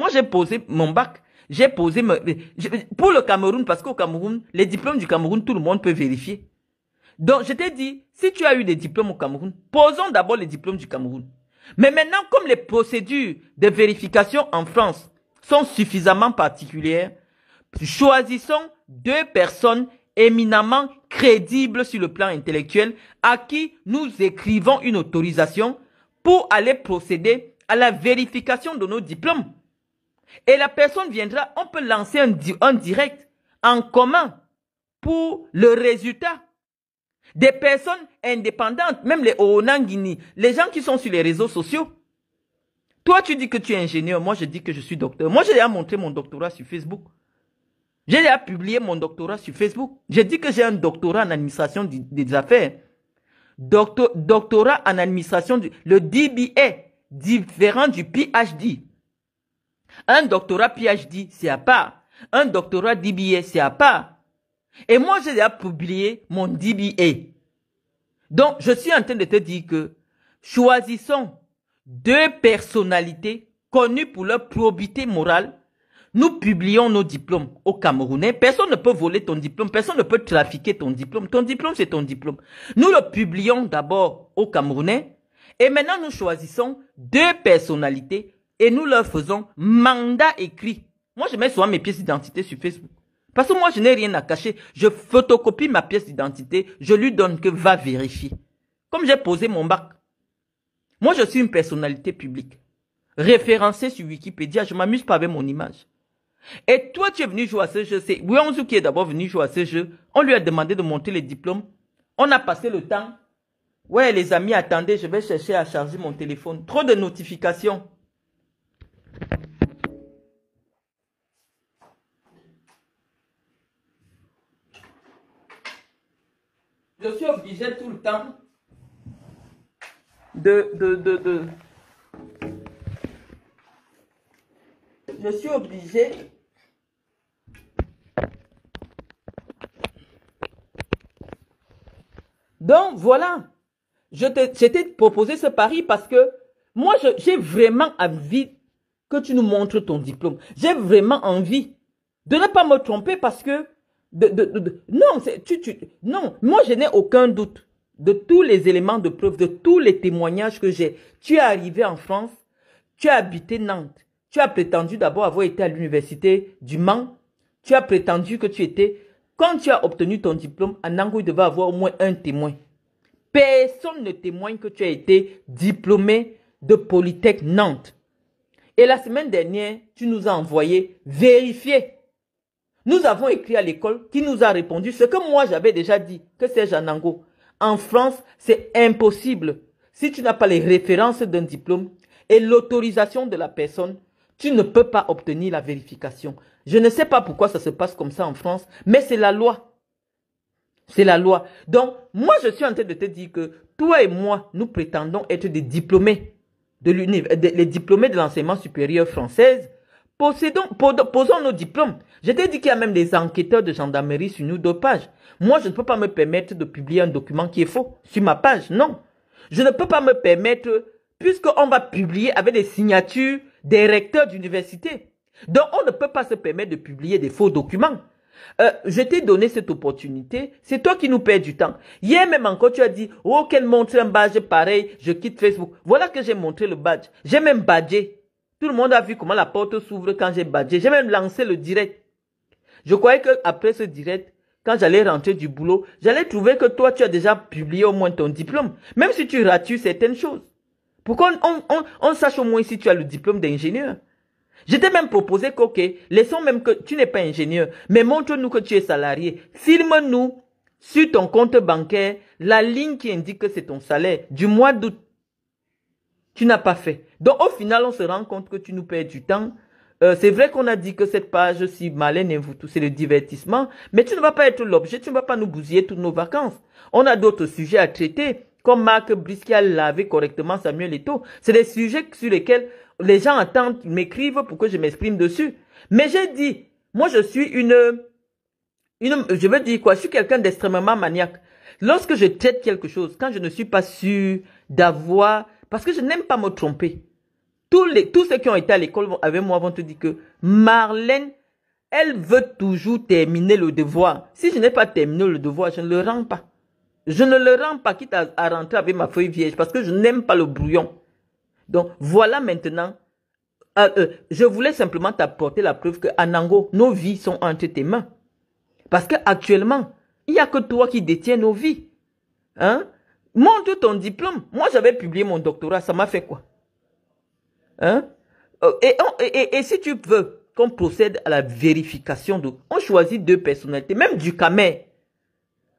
Moi, j'ai posé mon bac. J'ai posé pour le Cameroun, parce qu'au Cameroun, les diplômes du Cameroun, tout le monde peut vérifier. Donc, je t'ai dit, si tu as eu des diplômes au Cameroun, posons d'abord les diplômes du Cameroun. Mais maintenant, comme les procédures de vérification en France sont suffisamment particulières, choisissons deux personnes éminemment crédibles sur le plan intellectuel à qui nous écrivons une autorisation pour aller procéder à la vérification de nos diplômes. Et la personne viendra, on peut lancer un, direct en commun pour le résultat. Des personnes indépendantes, même les Oonangini, les gens qui sont sur les réseaux sociaux. Toi, tu dis que tu es ingénieur. Moi, je dis que je suis docteur. Moi, j'ai déjà montré mon doctorat sur Facebook. J'ai déjà publié mon doctorat sur Facebook. J'ai dit que j'ai un doctorat en administration des affaires. doctorat en administration du, le DBA, différent du PhD. Un doctorat PhD, c'est à part. Un doctorat DBA, c'est à part. Et moi, j'ai déjà publié mon DBA. Donc, je suis en train de te dire que choisissons deux personnalités connues pour leur probité morale. Nous publions nos diplômes au Camerounais. Personne ne peut voler ton diplôme. Personne ne peut trafiquer ton diplôme. Ton diplôme, c'est ton diplôme. Nous le publions d'abord au Camerounais. Et maintenant, nous choisissons deux personnalités et nous leur faisons mandat écrit. Moi, je mets souvent mes pièces d'identité sur Facebook. Parce que moi, je n'ai rien à cacher. Je photocopie ma pièce d'identité. Je lui donne que va vérifier. Comme j'ai posé mon bac. Moi, je suis une personnalité publique. Référencée sur Wikipédia, je m'amuse pas avec mon image. Et toi, tu es venu jouer à ce jeu. C'est Wionzu qui est d'abord venu jouer à ce jeu. On lui a demandé de monter les diplômes. On a passé le temps. Ouais, les amis, attendez, je vais chercher à charger mon téléphone. Trop de notifications. je suis obligé tout le temps de, de, de, de. Je suis obligé Donc voilà, je t'ai proposé ce pari parce que moi, j'ai vraiment envie que tu nous montres ton diplôme. J'ai vraiment envie de ne pas me tromper parce que non, tu, non, moi je n'ai aucun doute de tous les éléments de preuve, de tous les témoignages que j'ai. Tu es arrivé en France, tu as habité Nantes, tu as prétendu d'abord avoir été à l'université du Mans, tu as prétendu que tu étais, quand tu as obtenu ton diplôme, En Angleterre, il devait avoir au moins un témoin. Personne ne témoigne que tu as été diplômé de Polytech Nantes. Et la semaine dernière, tu nous as envoyé vérifier nous avons écrit à l'école qui nous a répondu ce que moi j'avais déjà dit, que c'est Janango. En France, c'est impossible. Si tu n'as pas les références d'un diplôme et l'autorisation de la personne, tu ne peux pas obtenir la vérification. Je ne sais pas pourquoi ça se passe comme ça en France, mais c'est la loi. C'est la loi. Donc, moi, je suis en train de te dire que toi et moi, nous prétendons être des diplômés de les diplômés de l'enseignement supérieur français. Possédons, posons nos diplômes. Je t'ai dit qu'il y a même des enquêteurs de gendarmerie sur nous deux pages. Moi, je ne peux pas me permettre de publier un document qui est faux sur ma page. Non. Je ne peux pas me permettre, puisqu'on va publier avec des signatures des recteurs d'université. Donc, on ne peut pas se permettre de publier des faux documents. Euh, je t'ai donné cette opportunité, c'est toi qui nous perds du temps. Hier même encore, tu as dit, oh, qu'elle montre un badge pareil, je quitte Facebook. Voilà que j'ai montré le badge. J'ai même badgé. Tout le monde a vu comment la porte s'ouvre quand j'ai badgé. J'ai même lancé le direct. Je croyais que après ce direct, quand j'allais rentrer du boulot, j'allais trouver que toi, tu as déjà publié au moins ton diplôme. Même si tu ratures certaines choses. Pourquoi on, on, on, sache au moins si tu as le diplôme d'ingénieur Je t'ai même proposé qu'ok, laissons même que tu n'es pas ingénieur, mais montre-nous que tu es salarié. Filme-nous sur ton compte bancaire la ligne qui indique que c'est ton salaire du mois d'août. Tu n'as pas fait. Donc au final, on se rend compte que tu nous perds du temps. Euh, c'est vrai qu'on a dit que cette page, si Malène et vous tous, c'est le divertissement, mais tu ne vas pas être l'objet, tu ne vas pas nous bousiller toutes nos vacances. On a d'autres sujets à traiter, comme Marc Brice l'avait a lavé correctement Samuel Eto'o. C'est des sujets sur lesquels les gens attendent, m'écrivent pour que je m'exprime dessus. Mais j'ai dit, moi je suis une, une, je veux dire quoi, je suis quelqu'un d'extrêmement maniaque. Lorsque je traite quelque chose, quand je ne suis pas sûr d'avoir, parce que je n'aime pas me tromper, tous, les, tous ceux qui ont été à l'école avec moi vont te dire que Marlène, elle veut toujours terminer le devoir. Si je n'ai pas terminé le devoir, je ne le rends pas. Je ne le rends pas, quitte à, rentrer avec ma feuille vierge, parce que je n'aime pas le brouillon. Donc voilà maintenant. Ah, euh, je voulais simplement t'apporter la preuve que Anango, nos vies sont entre tes mains. Parce qu'actuellement, il n'y a que toi qui détiens nos vies. Hein? Montre ton diplôme. Moi, j'avais publié mon doctorat, ça m'a fait quoi Hein? Euh, et, si tu veux qu'on procède à la vérification, on choisit deux personnalités, même du Camer.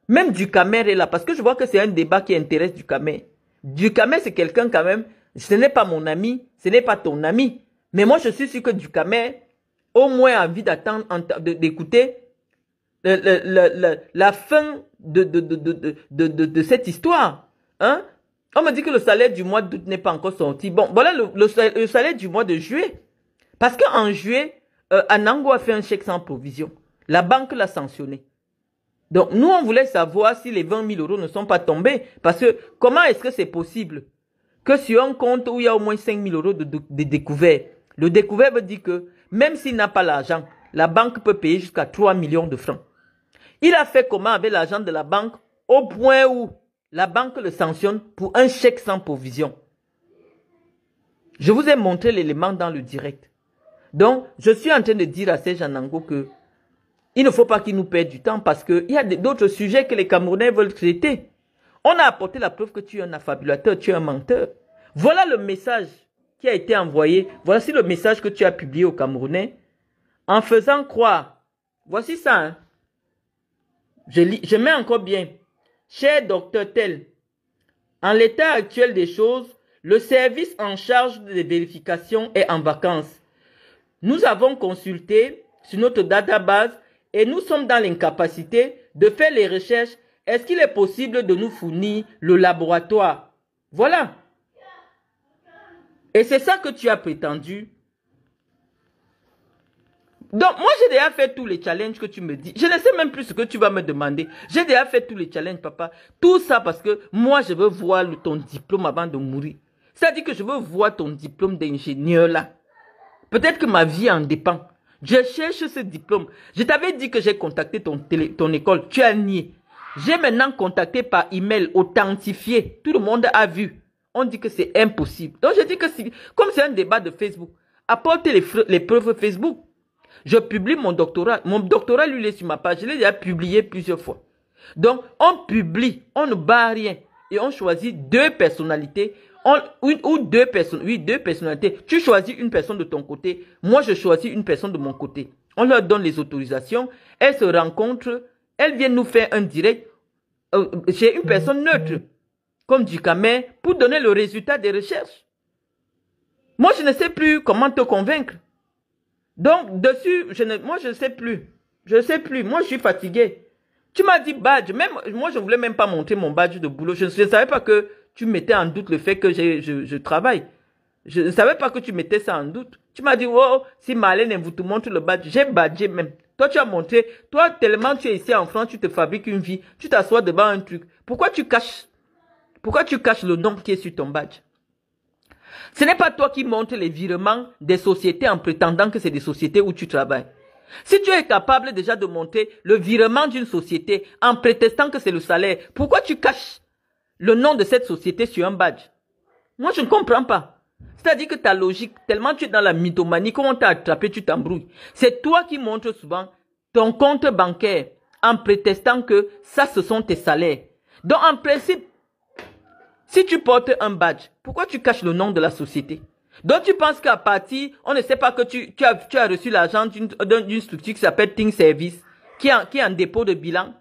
Même du Camer est là, parce que je vois que c'est un débat qui intéresse du Camer. Du Camer, c'est quelqu'un quand même, ce n'est pas mon ami, ce n'est pas ton ami. Mais moi, je suis sûr que du Camer, au moins, a envie d'attendre, d'écouter la, fin de, de, de, cette histoire. Hein? On me dit que le salaire du mois d'août n'est pas encore sorti. Bon, voilà le, salaire du mois de juillet. Parce qu'en juillet, euh, Anango a fait un chèque sans provision. La banque l'a sanctionné. Donc, nous, on voulait savoir si les 20 000 euros ne sont pas tombés. Parce que, comment est-ce que c'est possible que sur un compte où il y a au moins 5 000 euros de, de, de découvert, le découvert veut dire que, même s'il n'a pas l'argent, la banque peut payer jusqu'à 3 millions de francs. Il a fait comment avec l'argent de la banque au point où la banque le sanctionne pour un chèque sans provision. Je vous ai montré l'élément dans le direct. Donc, je suis en train de dire à Serge Anango que il ne faut pas qu'il nous perde du temps parce qu'il y a d'autres sujets que les Camerounais veulent traiter. On a apporté la preuve que tu es un affabulateur, tu es un menteur. Voilà le message qui a été envoyé. Voici le message que tu as publié aux Camerounais en faisant croire. Voici ça. Hein. je mets encore bien. Cher docteur Tell, en l'état actuel des choses, le service en charge des vérifications est en vacances. Nous avons consulté sur notre database et nous sommes dans l'incapacité de faire les recherches. Est-ce qu'il est possible de nous fournir le laboratoire Voilà. Et c'est ça que tu as prétendu donc, moi, j'ai déjà fait tous les challenges que tu me dis. Je ne sais même plus ce que tu vas me demander. J'ai déjà fait tous les challenges, papa. Tout ça parce que moi, je veux voir ton diplôme avant de mourir. C'est-à-dire que je veux voir ton diplôme d'ingénieur là. Peut-être que ma vie en dépend. Je cherche ce diplôme. Je t'avais dit que j'ai contacté ton, ton école. Tu as nié. J'ai maintenant contacté par email, authentifié. Tout le monde a vu. On dit que c'est impossible. Donc je dis que si, comme c'est un débat de Facebook, apporte les preuves Facebook. Je publie mon doctorat. Mon doctorat, lui, il est sur ma page. Je l'ai déjà publié plusieurs fois. Donc, on publie, on ne bat rien. Et on choisit deux personnalités. une, ou deux personnes. Oui, deux personnalités. Tu choisis une personne de ton côté. Moi, je choisis une personne de mon côté. On leur donne les autorisations. Elles se rencontrent. Elles viennent nous faire un direct chez euh, une personne neutre, comme du Camer, pour donner le résultat des recherches. Moi, je ne sais plus comment te convaincre. Donc, dessus, moi, je ne sais plus. Je ne sais plus. Moi, je suis fatigué. Tu m'as dit badge. moi, je ne voulais même pas monter mon badge de boulot. Je ne savais pas que tu mettais en doute le fait que je, travaille. Je ne savais pas que tu mettais ça en doute. Tu m'as dit, oh, si Marlène vous te montre le badge, j'ai badgé même. Toi, tu as montré. Toi, tellement tu es ici en France, tu te fabriques une vie. Tu t'assois devant un truc. Pourquoi tu caches Pourquoi tu caches le nom qui est sur ton badge ce n'est pas toi qui montres les virements des sociétés en prétendant que c'est des sociétés où tu travailles. Si tu es capable déjà de monter le virement d'une société en prétestant que c'est le salaire, pourquoi tu caches le nom de cette société sur un badge Moi, je ne comprends pas. C'est-à-dire que ta logique, tellement tu es dans la mythomanie, comment on attrapé, tu t'embrouilles. C'est toi qui montres souvent ton compte bancaire en prétestant que ça, ce sont tes salaires. Donc, en principe, si tu portes un badge, pourquoi tu caches le nom de la société donc tu penses qu'à partir, on ne sait pas que tu, as, tu as, reçu l'argent d'une structure qui s'appelle Think Service, qui est, en, qui en dépôt de bilan.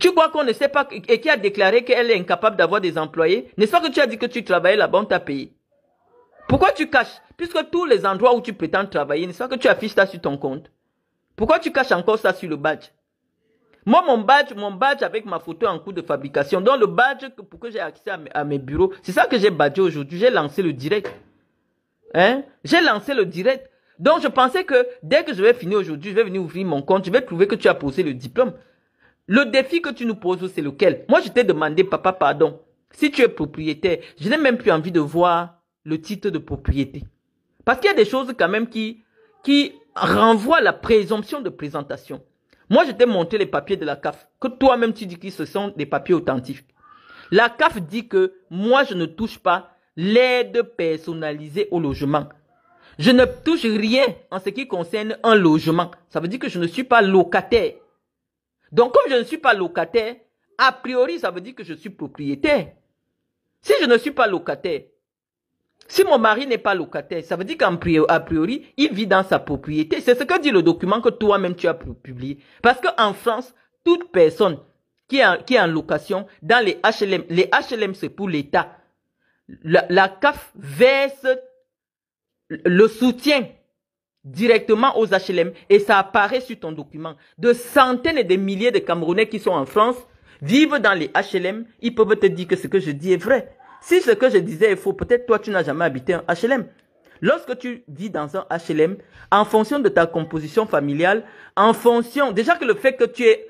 Tu crois qu'on ne sait pas et qui a déclaré qu'elle est incapable d'avoir des employés. N'est-ce pas que tu as dit que tu travaillais là-bas, on t'a payé Pourquoi tu caches Puisque tous les endroits où tu prétends travailler, n'est-ce pas que tu affiches ça sur ton compte Pourquoi tu caches encore ça sur le badge moi, mon badge, mon badge avec ma photo en cours de fabrication, donc le badge pour que j'ai accès à mes, bureaux, c'est ça que j'ai badgé aujourd'hui. J'ai lancé le direct. Hein? J'ai lancé le direct. Donc, je pensais que dès que je vais finir aujourd'hui, je vais venir ouvrir mon compte, je vais trouver que tu as posé le diplôme. Le défi que tu nous poses, c'est lequel Moi, je t'ai demandé, papa, pardon, si tu es propriétaire, je n'ai même plus envie de voir le titre de propriété. Parce qu'il y a des choses quand même qui, qui renvoient la présomption de présentation. Moi, je t'ai montré les papiers de la CAF, que toi-même tu dis que ce sont des papiers authentiques. La CAF dit que moi, je ne touche pas l'aide personnalisée au logement. Je ne touche rien en ce qui concerne un logement. Ça veut dire que je ne suis pas locataire. Donc, comme je ne suis pas locataire, a priori, ça veut dire que je suis propriétaire. Si je ne suis pas locataire, si mon mari n'est pas locataire, ça veut dire qu'en priori, il vit dans sa propriété. C'est ce que dit le document que toi-même tu as publié. Parce qu'en France, toute personne qui est, en, location dans les HLM, les HLM c'est pour l'État. La, la CAF verse le soutien directement aux HLM et ça apparaît sur ton document. De centaines et des milliers de Camerounais qui sont en France vivent dans les HLM, ils peuvent te dire que ce que je dis est vrai. Si ce que je disais est faux, peut-être toi, tu n'as jamais habité un HLM. Lorsque tu vis dans un HLM, en fonction de ta composition familiale, en fonction, déjà que le fait que tu es,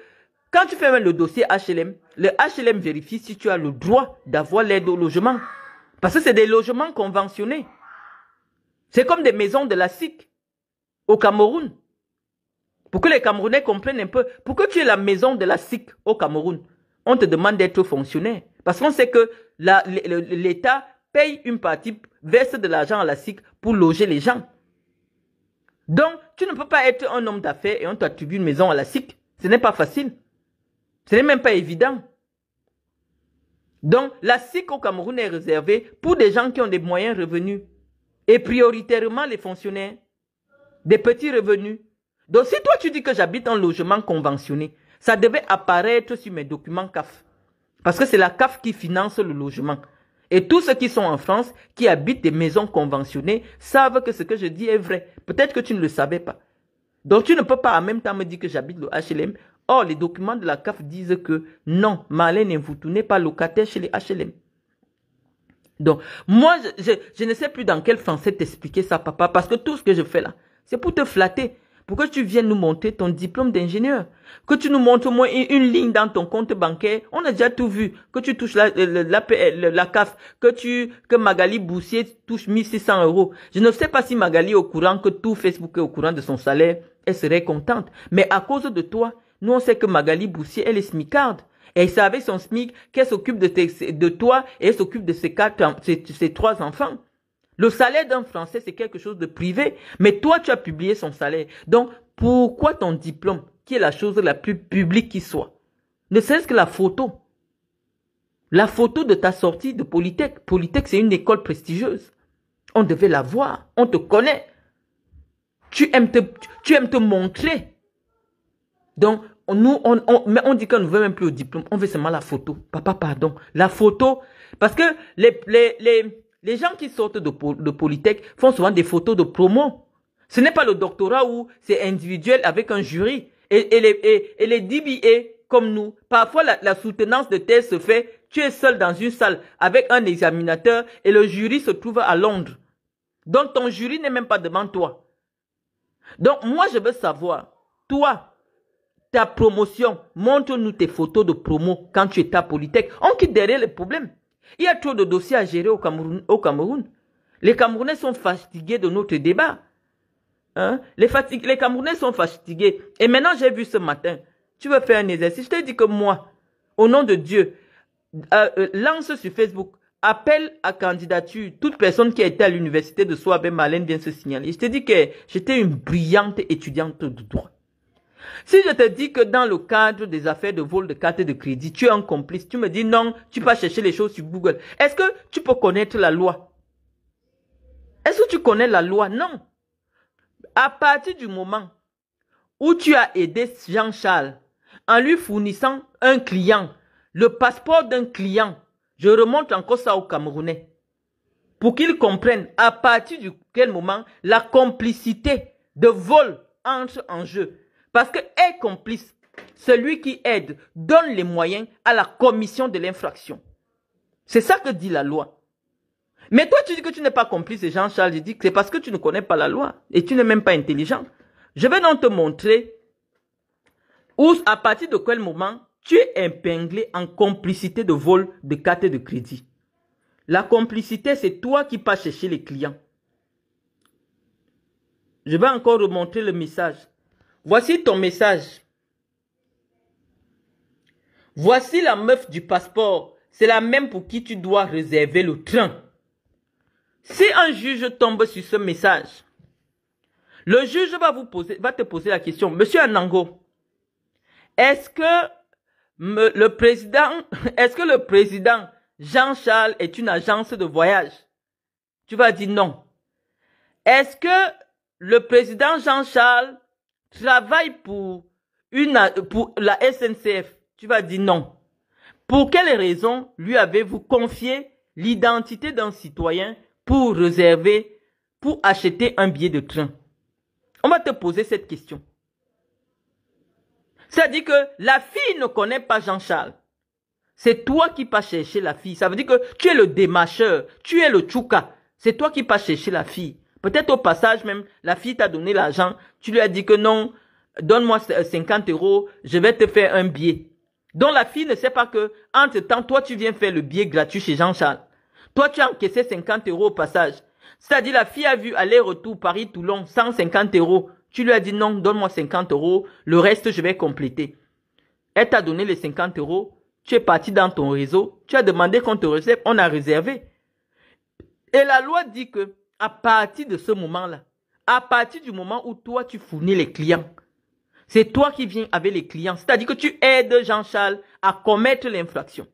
quand tu fais le dossier HLM, le HLM vérifie si tu as le droit d'avoir l'aide au logement. Parce que c'est des logements conventionnés. C'est comme des maisons de la SIC au Cameroun. Pour que les Camerounais comprennent un peu, pour que tu es la maison de la SIC au Cameroun, on te demande d'être fonctionnaire. Parce qu'on sait que l'État paye une partie, verse de l'argent à la SIC pour loger les gens. Donc, tu ne peux pas être un homme d'affaires et on t'attribue une maison à la SIC. Ce n'est pas facile. Ce n'est même pas évident. Donc, la SIC au Cameroun est réservée pour des gens qui ont des moyens revenus. Et prioritairement les fonctionnaires. Des petits revenus. Donc, si toi tu dis que j'habite en logement conventionné, ça devait apparaître sur mes documents CAF. Parce que c'est la CAF qui finance le logement. Et tous ceux qui sont en France, qui habitent des maisons conventionnées, savent que ce que je dis est vrai. Peut-être que tu ne le savais pas. Donc tu ne peux pas en même temps me dire que j'habite le HLM. Or, les documents de la CAF disent que non, ne vous tournez pas locataire chez les HLM. Donc, moi, je ne sais plus dans quel français t'expliquer ça, papa, parce que tout ce que je fais là, c'est pour te flatter pour que tu viennes nous montrer ton diplôme d'ingénieur. Que tu nous montres au moins une, ligne dans ton compte bancaire. On a déjà tout vu. Que tu touches la, euh, euh, CAF, que tu, que Magali Boussier touche 1600 euros. Je ne sais pas si Magali est au courant que tout Facebook est au courant de son salaire. Elle serait contente. Mais à cause de toi, nous on sait que Magali Boussier, elle est smicarde. Elle savait son SMIC qu'elle s'occupe de, de, toi et elle s'occupe de ses quatre, ses trois enfants. Le salaire d'un Français, c'est quelque chose de privé, mais toi, tu as publié son salaire. Donc, pourquoi ton diplôme, qui est la chose la plus publique qui soit Ne serait-ce que la photo. La photo de ta sortie de Polytech. Polytech, c'est une école prestigieuse. On devait la voir. On te connaît. Tu aimes te, tu aimes te montrer. Donc, nous, on, mais on dit qu'on ne veut même plus le diplôme. On veut seulement la photo. Papa, pardon. La photo. Parce que les, les, les les gens qui sortent de, de Polytech font souvent des photos de promo. Ce n'est pas le doctorat où c'est individuel avec un jury. Et, les, et, DBA, comme nous, parfois la, soutenance de thèse se fait, tu es seul dans une salle avec un examinateur et le jury se trouve à Londres. Donc ton jury n'est même pas devant toi. Donc moi, je veux savoir, toi, ta promotion, montre-nous tes photos de promo quand tu es à Polytech. On quitte derrière les problèmes. Il y a trop de dossiers à gérer au Cameroun. Les Camerounais sont fatigués de notre débat. Hein. Les, Camerounais sont fatigués. Et maintenant, j'ai vu ce matin, tu veux faire un exercice. Je t'ai dit que moi, au nom de Dieu, euh, euh, lance sur Facebook, appel à candidature. Toute personne qui a été à l'université de Soabe Malène vient se signaler. Je t'ai dit que j'étais une brillante étudiante de droit. Si je te dis que dans le cadre des affaires de vol de carte de crédit, tu es un complice, tu me dis non, tu vas chercher les choses sur Google. Est-ce que tu peux connaître la loi Est-ce que tu connais la loi Non. À partir du moment où tu as aidé Jean-Charles en lui fournissant un client, le passeport d'un client, je remonte encore ça au Camerounais, pour qu'il comprenne à partir du quel moment la complicité de vol entre en jeu. Parce que est complice. Celui qui aide donne les moyens à la commission de l'infraction. C'est ça que dit la loi. Mais toi, tu dis que tu n'es pas complice, Jean-Charles je dis que c'est parce que tu ne connais pas la loi et tu n'es même pas intelligent. Je vais donc te montrer où, à partir de quel moment, tu es épinglé en complicité de vol de et de crédit. La complicité, c'est toi qui passe chez les clients. Je vais encore remontrer le message. Voici ton message. Voici la meuf du passeport. C'est la même pour qui tu dois réserver le train. Si un juge tombe sur ce message, le juge va vous poser, va te poser la question, Monsieur Anango, est-ce que le président, est-ce que le président Jean-Charles est une agence de voyage? Tu vas dire non. Est-ce que le président Jean-Charles travaille pour, une, pour la SNCF, tu vas dire non. Pour quelles raisons lui avez-vous confié l'identité d'un citoyen pour réserver, pour acheter un billet de train On va te poser cette question. Ça dit dire que la fille ne connaît pas Jean-Charles. C'est toi qui pas chercher la fille. Ça veut dire que tu es le démarcheur, tu es le tchouka. C'est toi qui pas chercher la fille. Peut-être au passage même, la fille t'a donné l'argent tu lui as dit que non, donne-moi 50 euh, euros, je vais te faire un billet. Donc la fille ne sait pas que, entre temps, toi tu viens faire le billet gratuit chez Jean-Charles. Toi tu as encaissé 50 euros au passage. C'est-à-dire la fille a vu aller-retour Paris-Toulon, 150 euros. Tu lui as dit non, donne-moi 50 euros, le reste je vais compléter. Elle t'a donné les 50 euros, tu es parti dans ton réseau, tu as demandé qu'on te réserve, on a réservé. Et la loi dit que, à partir de ce moment-là, à partir du moment où toi, tu fournis les clients, c'est toi qui viens avec les clients. C'est-à-dire que tu aides Jean-Charles à commettre l'infraction.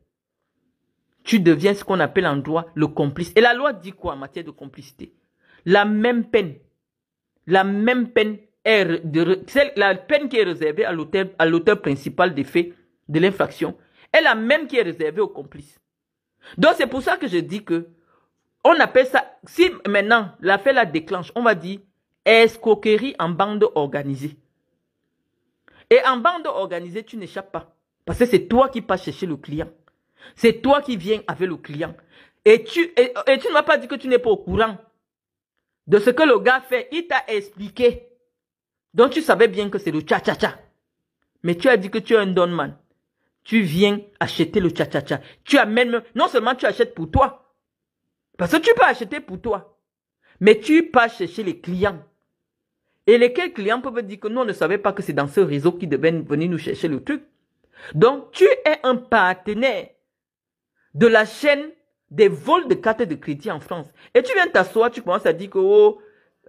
Tu deviens ce qu'on appelle en droit le complice. Et la loi dit quoi en matière de complicité La même peine. La même peine la peine qui est réservée à l'auteur, principal des faits de l'infraction est la même qui est réservée au complice. Donc c'est pour ça que je dis que on appelle ça, si maintenant l'affaire la déclenche, on va dire Escroquerie en bande organisée. Et en bande organisée, tu n'échappes pas. Parce que c'est toi qui passes chercher le client. C'est toi qui viens avec le client. Et tu, et, tu ne m'as pas dit que tu n'es pas au courant de ce que le gars fait. Il t'a expliqué. Donc tu savais bien que c'est le tcha cha cha Mais tu as dit que tu es un donman. Tu viens acheter le tcha cha cha Tu amènes non seulement tu achètes pour toi. Parce que tu peux acheter pour toi. Mais tu pas chercher les clients. Et lesquels clients peuvent dire que nous, on ne savait pas que c'est dans ce réseau qu'ils devaient venir nous chercher le truc. Donc, tu es un partenaire de la chaîne des vols de cartes de crédit en France. Et tu viens t'asseoir, tu commences à dire que, oh,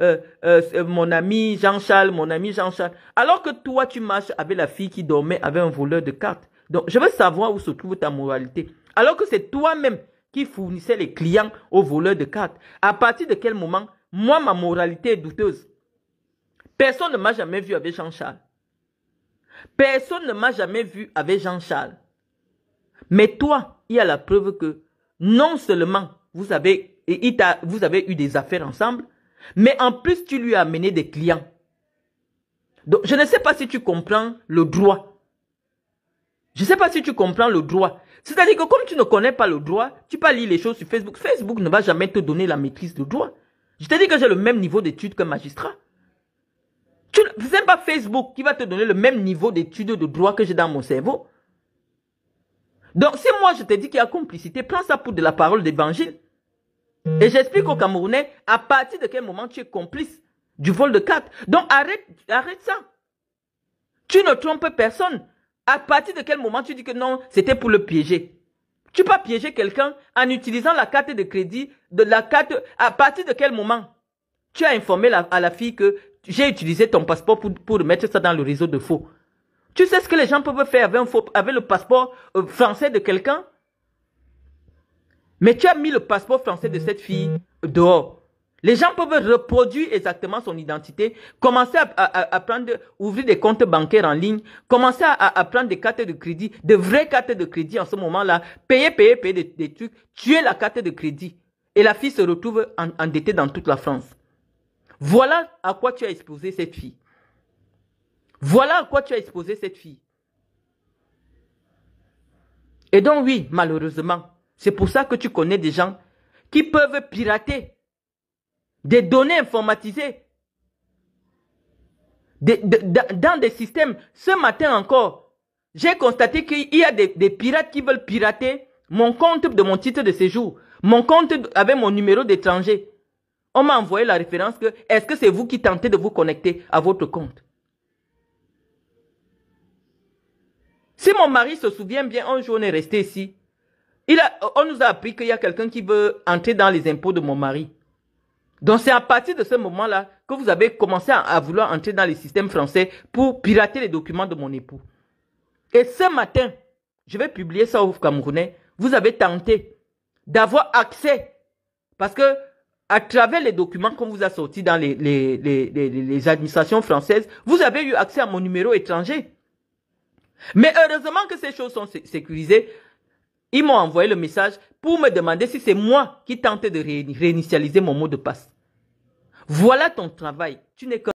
euh, euh, mon ami Jean-Charles, mon ami Jean-Charles. Alors que toi, tu marches avec la fille qui dormait avec un voleur de cartes. Donc, je veux savoir où se trouve ta moralité. Alors que c'est toi-même qui fournissais les clients aux voleurs de cartes. À partir de quel moment, moi, ma moralité est douteuse. Personne ne m'a jamais vu avec Jean-Charles. Personne ne m'a jamais vu avec Jean-Charles. Mais toi, il y a la preuve que non seulement vous avez, vous avez eu des affaires ensemble, mais en plus tu lui as amené des clients. Donc, je ne sais pas si tu comprends le droit. Je ne sais pas si tu comprends le droit. C'est-à-dire que comme tu ne connais pas le droit, tu peux lire les choses sur Facebook. Facebook ne va jamais te donner la maîtrise du droit. Je t'ai dit que j'ai le même niveau d'études qu'un magistrat. Tu n'aimes pas Facebook qui va te donner le même niveau d'études de droit que j'ai dans mon cerveau. Donc, si moi je te dis qu'il y a complicité, prends ça pour de la parole d'évangile. Et j'explique aux Camerounais à partir de quel moment tu es complice du vol de carte. Donc, arrête, arrête ça. Tu ne trompes personne. À partir de quel moment tu dis que non, c'était pour le piéger Tu peux piéger quelqu'un en utilisant la carte de crédit, de la carte, à partir de quel moment tu as informé à la fille que j'ai utilisé ton passeport pour, mettre ça dans le réseau de faux. Tu sais ce que les gens peuvent faire avec, un faux, avec le passeport euh, français de quelqu'un Mais tu as mis le passeport français de cette fille dehors. Les gens peuvent reproduire exactement son identité, commencer à, à, ouvrir des comptes bancaires en ligne, commencer à, à, prendre des cartes de crédit, de vraies cartes de crédit en ce moment-là, payer, payer, payer des, trucs, tuer la carte de crédit. Et la fille se retrouve endettée dans toute la France. Voilà à quoi tu as exposé cette fille. Voilà à quoi tu as exposé cette fille. Et donc oui, malheureusement, c'est pour ça que tu connais des gens qui peuvent pirater des données informatisées dans des systèmes. Ce matin encore, j'ai constaté qu'il y a des, des, pirates qui veulent pirater mon compte de mon titre de séjour, mon compte avec mon numéro d'étranger. On m'a envoyé la référence que est-ce que c'est vous qui tentez de vous connecter à votre compte Si mon mari se souvient bien, un jour on est resté ici. Il a, on nous a appris qu'il y a quelqu'un qui veut entrer dans les impôts de mon mari. Donc c'est à partir de ce moment-là que vous avez commencé à, vouloir entrer dans les systèmes français pour pirater les documents de mon époux. Et ce matin, je vais publier ça au Camerounais, vous avez tenté d'avoir accès. Parce que à travers les documents qu'on vous a sortis dans les, administrations françaises, vous avez eu accès à mon numéro étranger. Mais heureusement que ces choses sont sécurisées. Ils m'ont envoyé le message pour me demander si c'est moi qui tentais de réinitialiser mon mot de passe. Voilà ton travail. Tu n'es que